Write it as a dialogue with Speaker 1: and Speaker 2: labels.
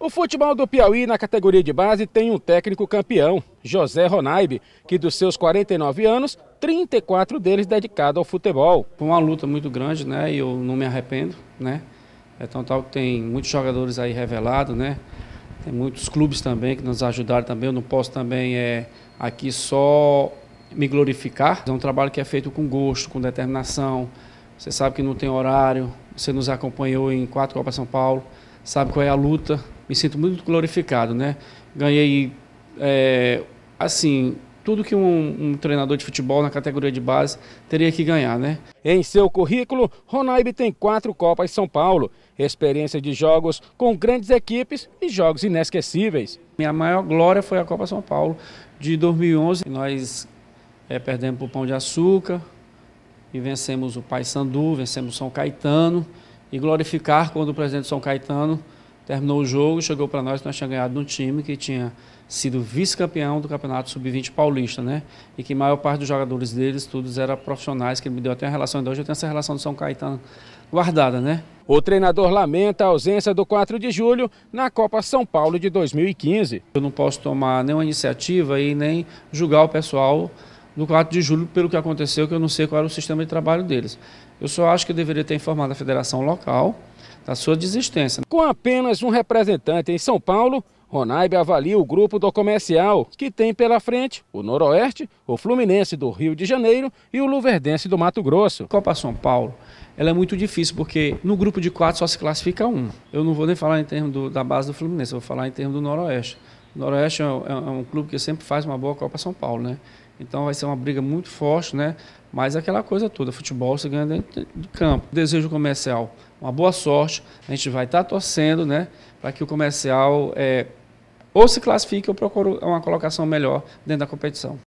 Speaker 1: O futebol do Piauí na categoria de base tem um técnico campeão, José Ronaibe, que dos seus 49 anos, 34 deles dedicado ao futebol. Foi uma luta muito grande, né? E eu não me arrependo, né? É tão tal que tem muitos jogadores aí revelados, né? Tem muitos clubes também que nos ajudaram também. Eu não posso também é, aqui só me glorificar. É um trabalho que é feito com gosto, com determinação. Você sabe que não tem horário. Você nos acompanhou em quatro Copa São Paulo. Sabe qual é a luta me sinto muito glorificado, né? Ganhei, é, assim, tudo que um, um, treinador de futebol na categoria de base teria que ganhar, né? Em seu currículo, Ronaib tem quatro Copas São Paulo, experiência de jogos com grandes equipes e jogos inesquecíveis. Minha maior glória foi a Copa São Paulo de 2011. Nós é, perdemos para o Pão de Açúcar e vencemos o Paysandu, vencemos São Caetano e glorificar quando o presidente São Caetano Terminou o jogo, chegou para nós, nós tínhamos ganhado um time que tinha sido vice-campeão do Campeonato Sub-20 paulista, né? E que a maior parte dos jogadores deles, todos eram profissionais, que ele me deu até a relação, então hoje eu tenho essa relação do São Caetano guardada, né? O treinador lamenta a ausência do 4 de julho na Copa São Paulo de 2015. Eu não posso tomar nenhuma iniciativa e nem julgar o pessoal no 4 de julho, pelo que aconteceu, que eu não sei qual era o sistema de trabalho deles. Eu só acho que deveria ter informado a federação local da sua desistência. Com apenas um representante em São Paulo, Ronaibe avalia o grupo do comercial, que tem pela frente o Noroeste, o Fluminense do Rio de Janeiro e o Luverdense do Mato Grosso. Copa São Paulo ela é muito difícil, porque no grupo de quatro só se classifica um. Eu não vou nem falar em termos do, da base do Fluminense, eu vou falar em termos do Noroeste. O Noroeste é, é um, é um, clube que sempre faz uma boa Copa São Paulo, né? Então vai ser uma briga muito forte, né? Mas é aquela coisa toda, futebol você ganha dentro do campo. Desejo comercial uma boa sorte. A gente vai estar tá torcendo, né? Para que o comercial é, ou se classifique ou procure uma colocação melhor dentro da competição.